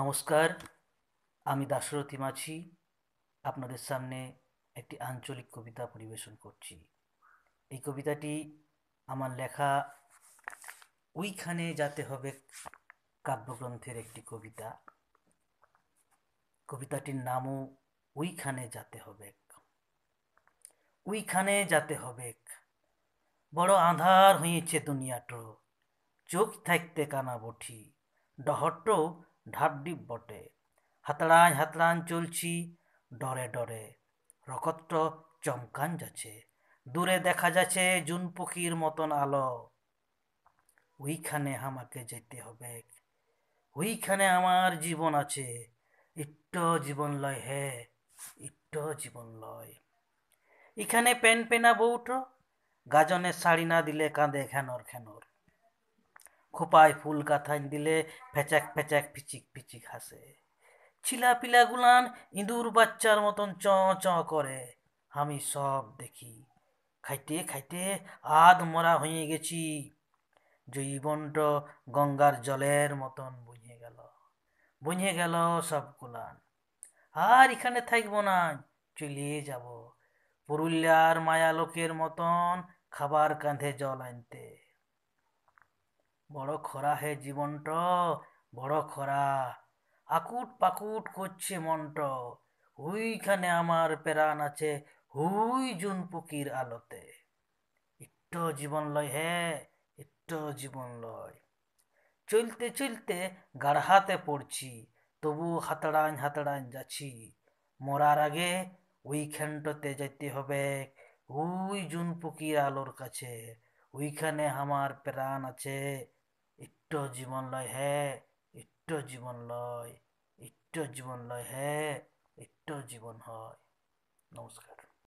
নমস্কার আমি দাশরথী মাছি আপনাদের সামনে একটি আঞ্চলিক কবিতা পরিবেশন করছি এই কবিতাটি আমার লেখা ওইখানে যাতে হবে কাব্যগ্রন্থের একটি কবিতা কবিতাটির নামও ওইখানে যাতে হবে ওইখানে যাতে হবে বড় আধার হয়েছে দুনিয়াটো চোখ থাকতে কানা বঠি ডহট্ট ঢাপডিপ বটে হাতড়ায় হাতড়ান চলছি ডরে ডরে রকতট চমকান যাচ্ছে দূরে দেখা যাচ্ছে জুন পখির মতন আলো ওইখানে আমাকে যেতে হবে ওইখানে আমার জীবন আছে ইট্ট জীবন লয় হে ইট্ট জীবন লয় এখানে পেন পেনা বউট গাজনের শাড়ি না দিলে কাঁদে খেনর খেনর খোপায় ফুল কাঁথান দিলে ফেচাক ফেচাক ফিচিক ফিচিক হাসে ছিলা গুলান ইঁদুর বাচ্চার মতন চ চ করে আমি সব দেখি খাইতে খাইতে আধ মরা হয়ে গেছি জীবনট গঙ্গার জলের মতন বুঝে গেল বুঝে গেল গুলান আর এখানে থাকবো না চলিয়ে যাব পুরুলিয়ার মায়ালোকের মতন খাবার কাঁধে জল আনতে বড় খরা হে জীবনট বড় খরা আকুট পাকুট করছে মনট ওইখানে আমার প্রাণ আছে হুই জুন পুকির আলোতে একটু জীবন লয় হে একটু জীবন লয় চলতে চলতে গাড়হাতে পড়ছি তবু হাতড়াইন হাতড়াইন যাচ্ছি মরার আগে ওইখানটাতে যেতে হবে ওই জুন পুকির আলোর কাছে ওইখানে আমার প্রাণ আছে ইট্ট জীবন লয় হে ইট্ট জীবন লয় ইট্ট জীবন লয় হে ইট্ট জীবন হয় নমস্কার